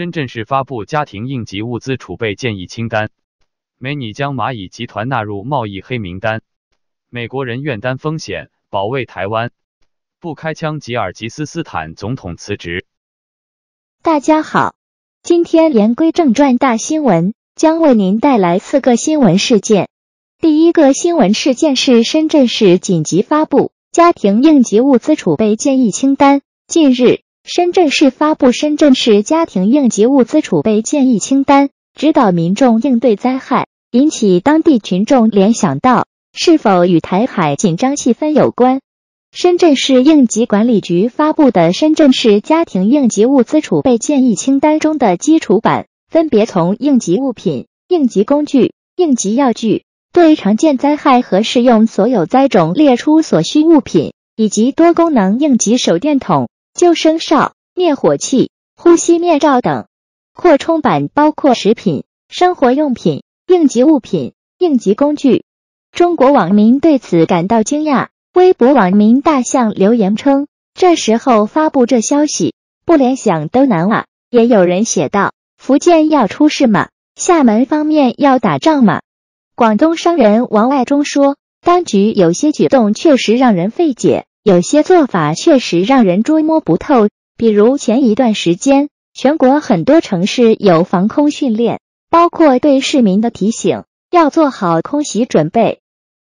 深圳市发布家庭应急物资储备建议清单，美拟将蚂蚁集团纳入贸易黑名单，美国人愿担风险保卫台湾，不开枪吉尔吉斯斯坦总统辞职。大家好，今天言归正传，大新闻将为您带来四个新闻事件。第一个新闻事件是深圳市紧急发布家庭应急物资储备建议清单。近日。深圳市发布《深圳市家庭应急物资储备建议清单》，指导民众应对灾害，引起当地群众联想到是否与台海紧张气氛有关。深圳市应急管理局发布的《深圳市家庭应急物资储备建议清单》中的基础版，分别从应急物品、应急工具、应急药具，对常见灾害和适用所有灾种列出所需物品，以及多功能应急手电筒。救生哨、灭火器、呼吸面罩等。扩充版包括食品、生活用品、应急物品、应急工具。中国网民对此感到惊讶，微博网民大象留言称：“这时候发布这消息，不联想都难啊。”也有人写道：“福建要出事吗？厦门方面要打仗吗？”广东商人王爱忠说：“当局有些举动确实让人费解。”有些做法确实让人捉摸不透，比如前一段时间，全国很多城市有防空训练，包括对市民的提醒要做好空袭准备，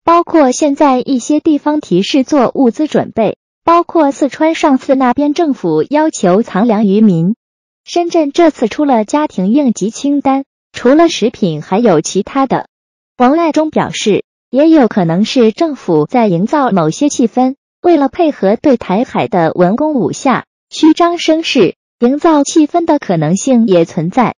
包括现在一些地方提示做物资准备，包括四川上次那边政府要求藏粮于民，深圳这次出了家庭应急清单，除了食品还有其他的。王爱忠表示，也有可能是政府在营造某些气氛。为了配合对台海的文攻武下，虚张声势、营造气氛的可能性也存在。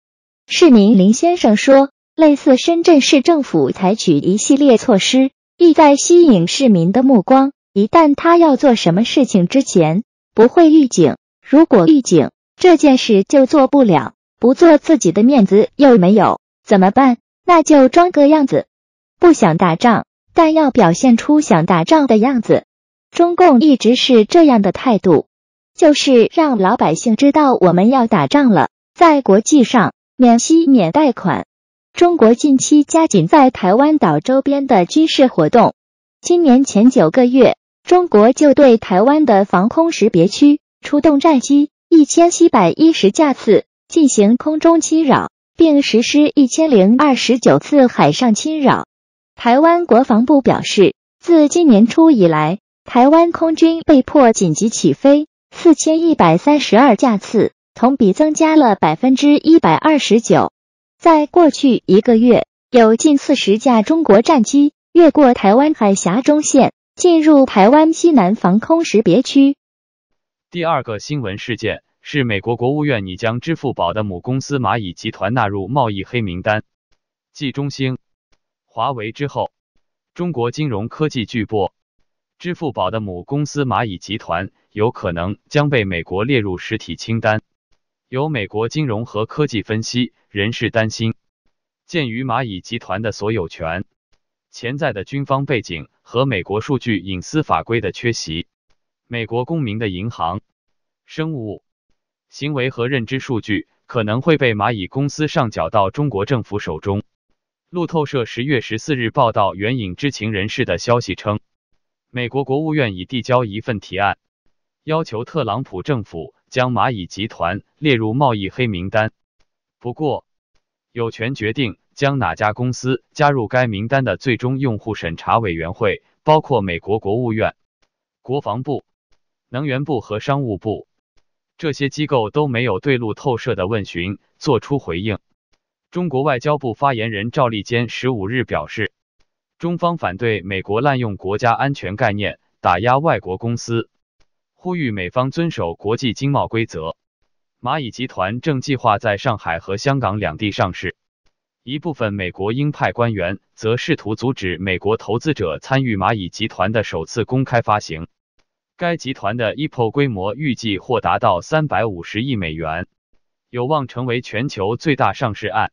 市民林先生说，类似深圳市政府采取一系列措施，意在吸引市民的目光。一旦他要做什么事情之前，不会预警。如果预警，这件事就做不了，不做自己的面子又没有怎么办？那就装个样子。不想打仗，但要表现出想打仗的样子。中共一直是这样的态度，就是让老百姓知道我们要打仗了。在国际上，免息、免贷款。中国近期加紧在台湾岛周边的军事活动。今年前九个月，中国就对台湾的防空识别区出动战机一千七百一十架次进行空中侵扰，并实施一千零二十九次海上侵扰。台湾国防部表示，自今年初以来。台湾空军被迫紧急起飞四千一百三十二架次，同比增加了百分之一百二十九。在过去一个月，有近四十架中国战机越过台湾海峡中线，进入台湾西南防空识别区。第二个新闻事件是，美国国务院拟将支付宝的母公司蚂蚁集团纳入贸易黑名单，继中兴、华为之后，中国金融科技巨擘。支付宝的母公司蚂蚁集团有可能将被美国列入实体清单。有美国金融和科技分析人士担心，鉴于蚂蚁集团的所有权、潜在的军方背景和美国数据隐私法规的缺席，美国公民的银行、生物、行为和认知数据可能会被蚂蚁公司上缴到中国政府手中。路透社十月十四日报道，援引知情人士的消息称。美国国务院已递交一份提案，要求特朗普政府将蚂蚁集团列入贸易黑名单。不过，有权决定将哪家公司加入该名单的最终用户审查委员会，包括美国国务院、国防部、能源部和商务部，这些机构都没有对路透社的问询做出回应。中国外交部发言人赵立坚十五日表示。中方反对美国滥用国家安全概念打压外国公司，呼吁美方遵守国际经贸规则。蚂蚁集团正计划在上海和香港两地上市，一部分美国鹰派官员则试图阻止美国投资者参与蚂蚁集团的首次公开发行。该集团的 IPO 规模预计或达到350亿美元，有望成为全球最大上市案。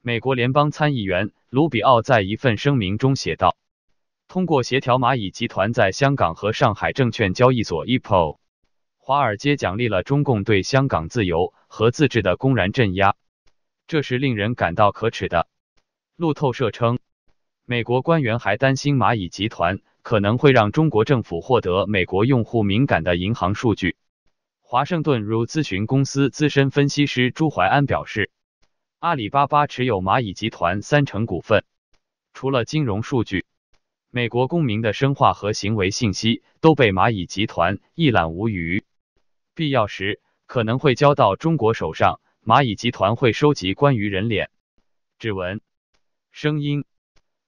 美国联邦参议员。卢比奥在一份声明中写道：“通过协调蚂蚁集团在香港和上海证券交易所 IPO，华尔街奖励了中共对香港自由和自治的公然镇压，这是令人感到可耻的。”路透社称，美国官员还担心蚂蚁集团可能会让中国政府获得美国用户敏感的银行数据。华盛顿如咨询公司资深分析师朱怀安表示。阿里巴巴持有蚂蚁集团三成股份。除了金融数据，美国公民的生化和行为信息都被蚂蚁集团一览无余。必要时，可能会交到中国手上。蚂蚁集团会收集关于人脸、指纹、声音、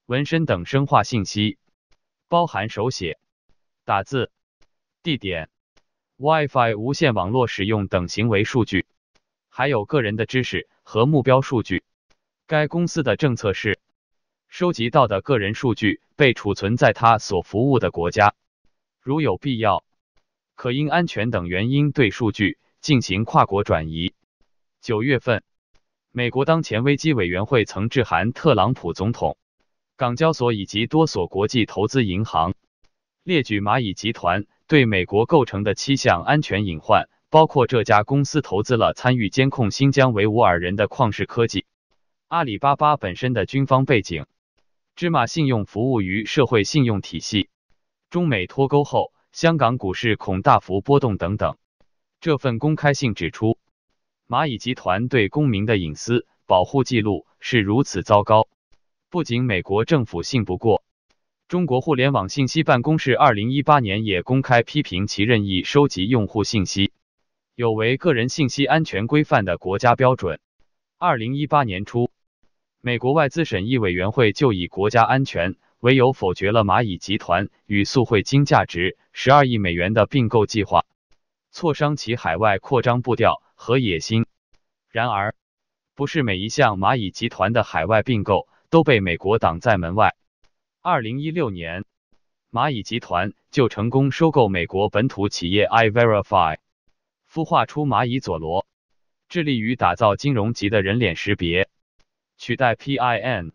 纹身等生化信息，包含手写、打字、地点、Wi-Fi 无线网络使用等行为数据。还有个人的知识和目标数据。该公司的政策是，收集到的个人数据被储存在他所服务的国家，如有必要，可因安全等原因对数据进行跨国转移。九月份，美国当前危机委员会曾致函特朗普总统、港交所以及多所国际投资银行，列举蚂蚁集团对美国构成的七项安全隐患。包括这家公司投资了参与监控新疆维吾尔人的旷世科技，阿里巴巴本身的军方背景，芝麻信用服务于社会信用体系，中美脱钩后香港股市恐大幅波动等等。这份公开信指出，蚂蚁集团对公民的隐私保护记录是如此糟糕，不仅美国政府信不过，中国互联网信息办公室二零一八年也公开批评其任意收集用户信息。有违个人信息安全规范的国家标准。二零一八年初，美国外资审议委员会就以国家安全为由否决了蚂蚁集团与速汇金价值十二亿美元的并购计划，挫伤其海外扩张步调和野心。然而，不是每一项蚂蚁集团的海外并购都被美国挡在门外。二零一六年，蚂蚁集团就成功收购美国本土企业 iVerify。孵化出蚂蚁佐罗，致力于打造金融级的人脸识别，取代 PIN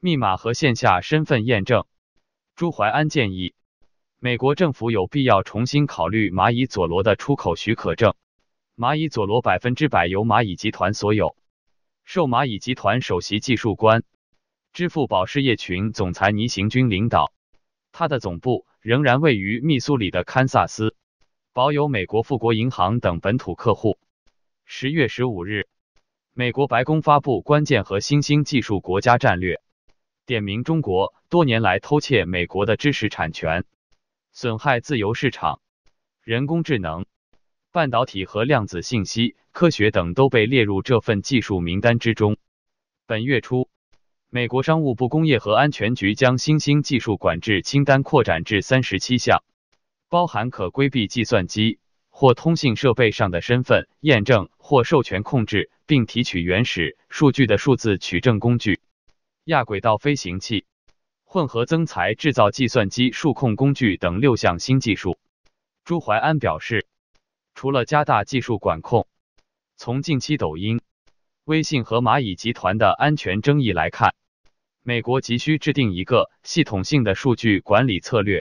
密码和线下身份验证。朱淮安建议，美国政府有必要重新考虑蚂蚁佐罗的出口许可证。蚂蚁佐罗百分之百由蚂蚁集团所有，受蚂蚁集团首席技术官、支付宝事业群总裁倪行军领导，他的总部仍然位于密苏里的堪萨斯。保有美国富国银行等本土客户。十月十五日，美国白宫发布《关键和新兴技术国家战略》，点名中国多年来偷窃美国的知识产权，损害自由市场。人工智能、半导体和量子信息科学等都被列入这份技术名单之中。本月初，美国商务部工业和安全局将新兴技术管制清单扩展至三十七项。包含可规避计算机或通信设备上的身份验证或授权控制，并提取原始数据的数字取证工具、亚轨道飞行器、混合增材制造、计算机数控工具等六项新技术。朱淮安表示，除了加大技术管控，从近期抖音、微信和蚂蚁集团的安全争议来看，美国急需制定一个系统性的数据管理策略。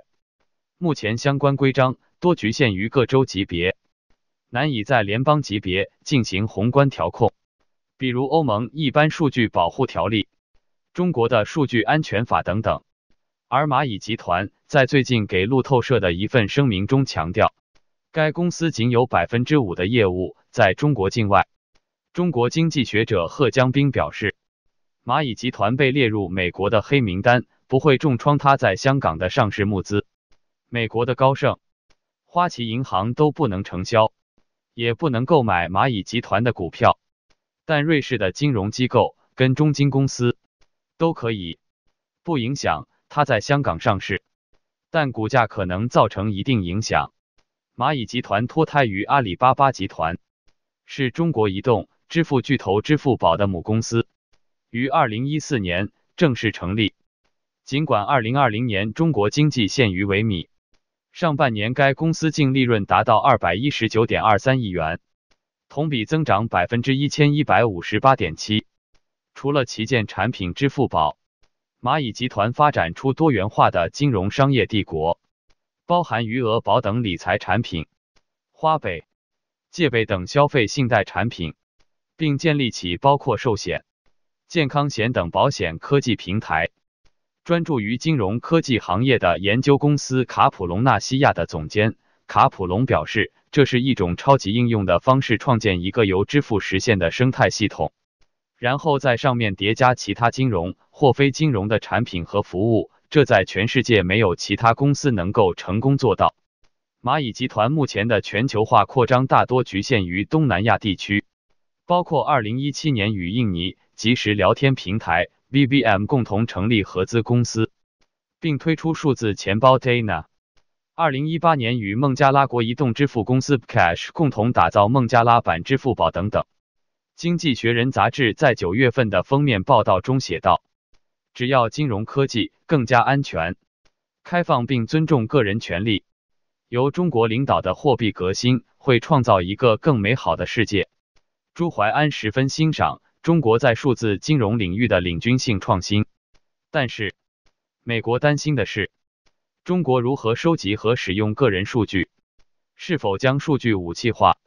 目前相关规章多局限于各州级别，难以在联邦级别进行宏观调控，比如欧盟一般数据保护条例、中国的数据安全法等等。而蚂蚁集团在最近给路透社的一份声明中强调，该公司仅有百分之五的业务在中国境外。中国经济学者贺江兵表示，蚂蚁集团被列入美国的黑名单不会重创它在香港的上市募资。美国的高盛、花旗银行都不能承销，也不能购买蚂蚁集团的股票，但瑞士的金融机构跟中金公司都可以，不影响它在香港上市，但股价可能造成一定影响。蚂蚁集团脱胎于阿里巴巴集团，是中国移动支付巨头支付宝的母公司，于二零一四年正式成立。尽管二零二零年中国经济陷于萎靡。上半年，该公司净利润达到二百一十九点二三亿元，同比增长百分之一千一百五十八点七。除了旗舰产品支付宝，蚂蚁集团发展出多元化的金融商业帝国，包含余额宝等理财产品、花呗、借呗等消费信贷产品，并建立起包括寿险、健康险等保险科技平台。专注于金融科技行业的研究公司卡普隆纳西亚的总监卡普隆表示：“这是一种超级应用的方式，创建一个由支付实现的生态系统，然后在上面叠加其他金融或非金融的产品和服务。这在全世界没有其他公司能够成功做到。”蚂蚁集团目前的全球化扩张大多局限于东南亚地区，包括二零一七年与印尼即时聊天平台。BVM 共同成立合资公司，并推出数字钱包 Dana。二零一八年与孟加拉国移动支付公司 Cash 共同打造孟加拉版支付宝等等。经济学人杂志在九月份的封面报道中写道：“只要金融科技更加安全、开放并尊重个人权利，由中国领导的货币革新会创造一个更美好的世界。”朱怀安十分欣赏。中国在数字金融领域的领军性创新，但是美国担心的是，中国如何收集和使用个人数据，是否将数据武器化，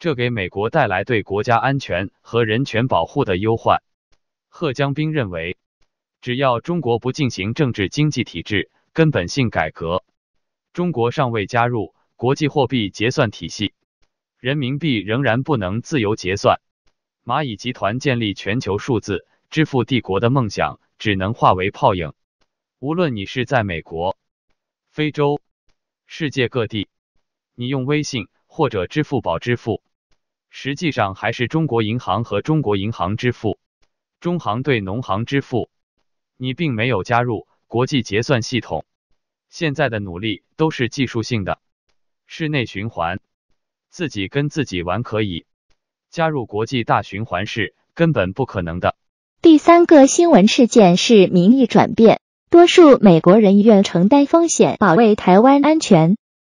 这给美国带来对国家安全和人权保护的忧患。贺江兵认为，只要中国不进行政治经济体制根本性改革，中国尚未加入国际货币结算体系，人民币仍然不能自由结算。蚂蚁集团建立全球数字支付帝国的梦想，只能化为泡影。无论你是在美国、非洲、世界各地，你用微信或者支付宝支付，实际上还是中国银行和中国银行支付，中行对农行支付，你并没有加入国际结算系统。现在的努力都是技术性的，是内循环，自己跟自己玩可以。加入国际大循环是根本不可能的。第三个新闻事件是民意转变，多数美国人愿承担风险保卫台湾安全。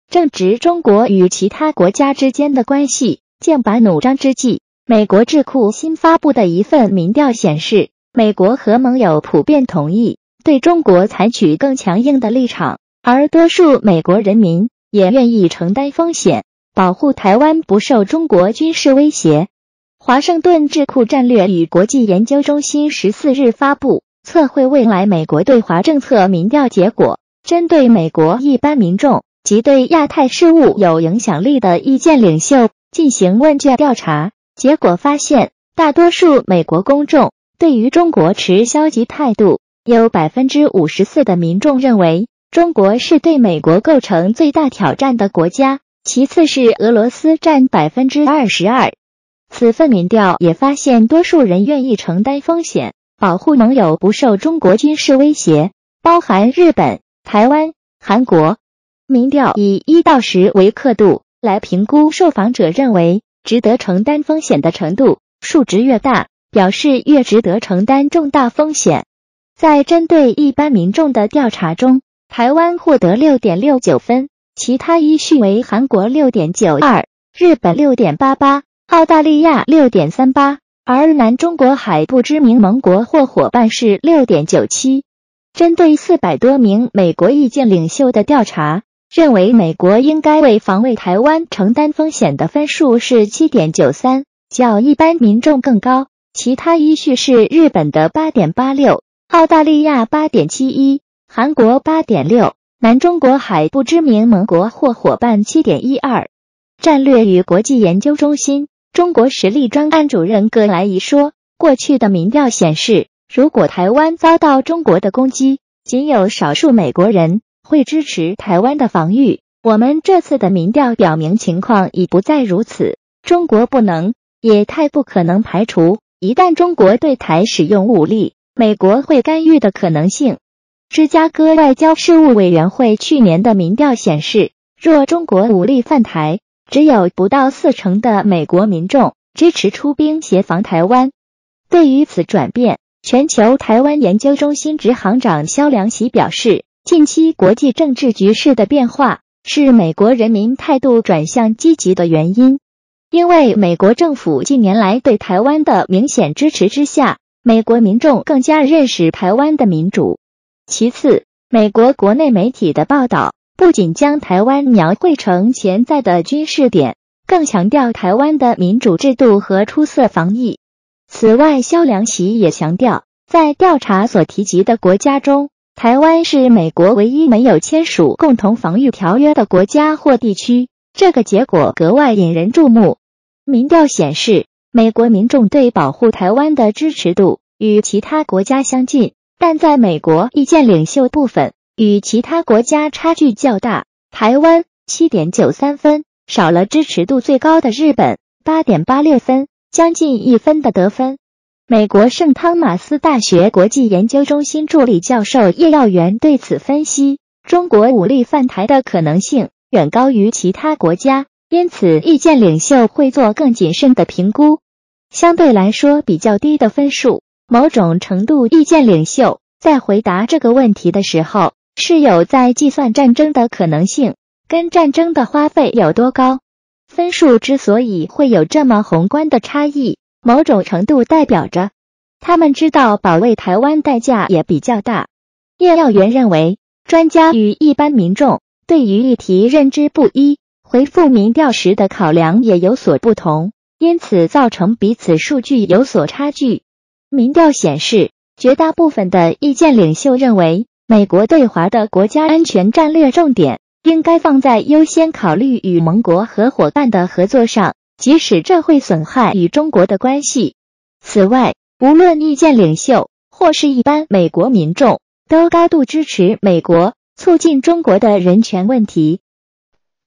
正值中国与其他国家之间的关系剑拔弩张之际，美国智库新发布的一份民调显示，美国和盟友普遍同意对中国采取更强硬的立场，而多数美国人民也愿意承担风险。保护台湾不受中国军事威胁。华盛顿智库战略与国际研究中心十四日发布测绘未来美国对华政策民调结果，针对美国一般民众及对亚太事务有影响力的意见领袖进行问卷调查，结果发现，大多数美国公众对于中国持消极态度，有百分之五十四的民众认为中国是对美国构成最大挑战的国家。其次是俄罗斯占百分之二十二。此份民调也发现，多数人愿意承担风险，保护盟友不受中国军事威胁，包含日本、台湾、韩国。民调以一到十为刻度，来评估受访者认为值得承担风险的程度，数值越大，表示越值得承担重大风险。在针对一般民众的调查中，台湾获得六点六九分。其他依序为韩国六点九二、日本六点八八、澳大利亚六点三八，而南中国海不知名盟国或伙伴是六点九七。针对四百多名美国意见领袖的调查，认为美国应该为防卫台湾承担风险的分数是七点九三，较一般民众更高。其他依序是日本的八点八六、澳大利亚八点七一、韩国八点六。南中国海不知名盟国或伙伴七点一二战略与国际研究中心中国实力专案主任葛莱仪说，过去的民调显示，如果台湾遭到中国的攻击，仅有少数美国人会支持台湾的防御。我们这次的民调表明情况已不再如此。中国不能，也太不可能排除一旦中国对台使用武力，美国会干预的可能性。芝加哥外交事务委员会去年的民调显示，若中国武力犯台，只有不到四成的美国民众支持出兵协防台湾。对于此转变，全球台湾研究中心执行长萧良喜表示，近期国际政治局势的变化是美国人民态度转向积极的原因，因为美国政府近年来对台湾的明显支持之下，美国民众更加认识台湾的民主。其次，美国国内媒体的报道不仅将台湾描绘成潜在的军事点，更强调台湾的民主制度和出色防疫。此外，萧良奇也强调，在调查所提及的国家中，台湾是美国唯一没有签署共同防御条约的国家或地区。这个结果格外引人注目。民调显示，美国民众对保护台湾的支持度与其他国家相近。但在美国意见领袖部分与其他国家差距较大，台湾七点九三分，少了支持度最高的日本八点八六分，将近一分的得分。美国圣汤马斯大学国际研究中心助理教授叶耀元对此分析：中国武力犯台的可能性远高于其他国家，因此意见领袖会做更谨慎的评估，相对来说比较低的分数。某种程度，意见领袖在回答这个问题的时候，是有在计算战争的可能性跟战争的花费有多高。分数之所以会有这么宏观的差异，某种程度代表着他们知道保卫台湾代价也比较大。叶耀元认为，专家与一般民众对于议题认知不一，回复民调时的考量也有所不同，因此造成彼此数据有所差距。民调显示，绝大部分的意见领袖认为，美国对华的国家安全战略重点应该放在优先考虑与盟国和伙伴的合作上，即使这会损害与中国的关系。此外，无论意见领袖或是一般美国民众，都高度支持美国促进中国的人权问题。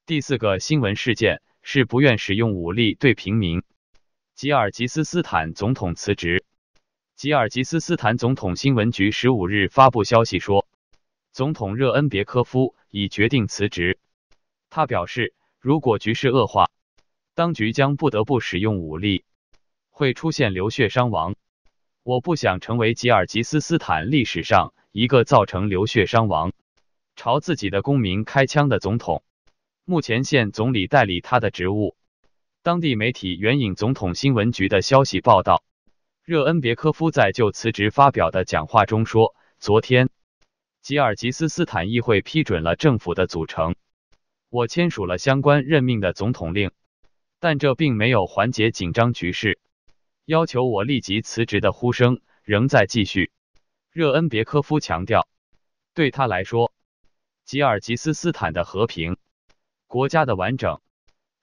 第四个新闻事件是不愿使用武力对平民，吉尔吉斯斯坦总统辞职。吉尔吉斯斯坦总统新闻局十五日发布消息说，总统热恩别科夫已决定辞职。他表示，如果局势恶化，当局将不得不使用武力，会出现流血伤亡。我不想成为吉尔吉斯斯坦历史上一个造成流血伤亡、朝自己的公民开枪的总统。目前，现总理代理他的职务。当地媒体援引总统新闻局的消息报道。热恩别科夫在就辞职发表的讲话中说：“昨天，吉尔吉斯斯坦议会批准了政府的组成，我签署了相关任命的总统令，但这并没有缓解紧张局势。要求我立即辞职的呼声仍在继续。”热恩别科夫强调：“对他来说，吉尔吉斯斯坦的和平、国家的完整、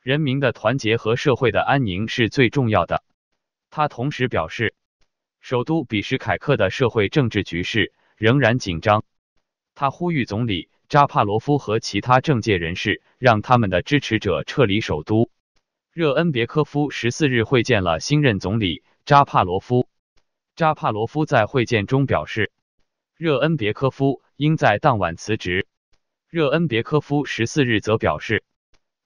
人民的团结和社会的安宁是最重要的。”他同时表示，首都比什凯克的社会政治局势仍然紧张。他呼吁总理扎帕罗夫和其他政界人士让他们的支持者撤离首都。热恩别科夫十四日会见了新任总理扎帕罗夫。扎帕罗夫在会见中表示，热恩别科夫应在当晚辞职。热恩别科夫十四日则表示，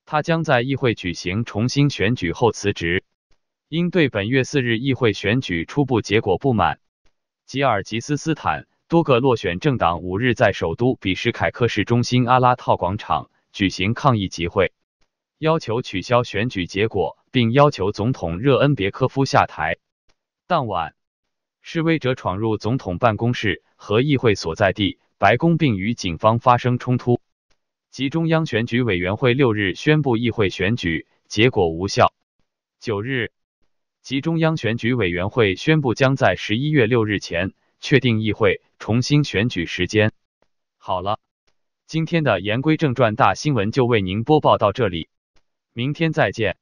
他将在议会举行重新选举后辞职。因对本月四日议会选举初步结果不满，吉尔吉斯斯坦多个落选政党五日在首都比什凯克市中心阿拉套广场举行抗议集会，要求取消选举结果，并要求总统热恩别科夫下台。当晚，示威者闯入总统办公室和议会所在地白宫，并与警方发生冲突。及中央选举委员会六日宣布议会选举结果无效。九日。及中央选举委员会宣布，将在十一月六日前确定议会重新选举时间。好了，今天的言归正传，大新闻就为您播报到这里，明天再见。